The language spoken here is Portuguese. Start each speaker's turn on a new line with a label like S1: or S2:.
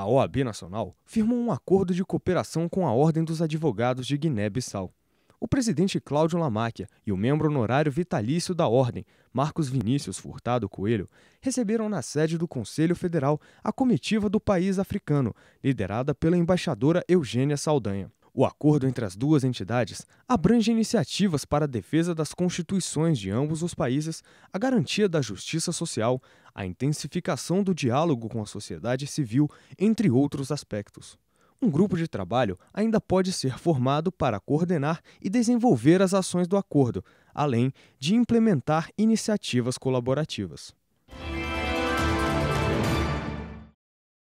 S1: a OAB Nacional firmou um acordo de cooperação com a Ordem dos Advogados de Guiné-Bissau. O presidente Cláudio Lamáquia e o membro honorário vitalício da Ordem, Marcos Vinícius Furtado Coelho, receberam na sede do Conselho Federal a comitiva do país africano, liderada pela embaixadora Eugênia Saldanha. O acordo entre as duas entidades abrange iniciativas para a defesa das constituições de ambos os países, a garantia da justiça social, a intensificação do diálogo com a sociedade civil, entre outros aspectos. Um grupo de trabalho ainda pode ser formado para coordenar e desenvolver as ações do acordo, além de implementar iniciativas colaborativas.